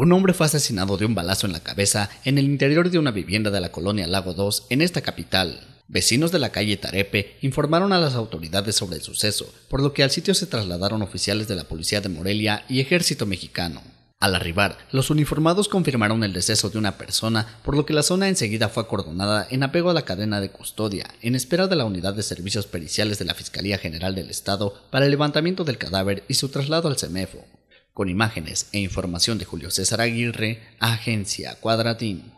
Un hombre fue asesinado de un balazo en la cabeza en el interior de una vivienda de la colonia Lago 2 en esta capital. Vecinos de la calle Tarepe informaron a las autoridades sobre el suceso, por lo que al sitio se trasladaron oficiales de la Policía de Morelia y Ejército Mexicano. Al arribar, los uniformados confirmaron el deceso de una persona, por lo que la zona enseguida fue acordonada en apego a la cadena de custodia, en espera de la Unidad de Servicios Periciales de la Fiscalía General del Estado para el levantamiento del cadáver y su traslado al CEMEFO. Con imágenes e información de Julio César Aguirre, Agencia Cuadratín.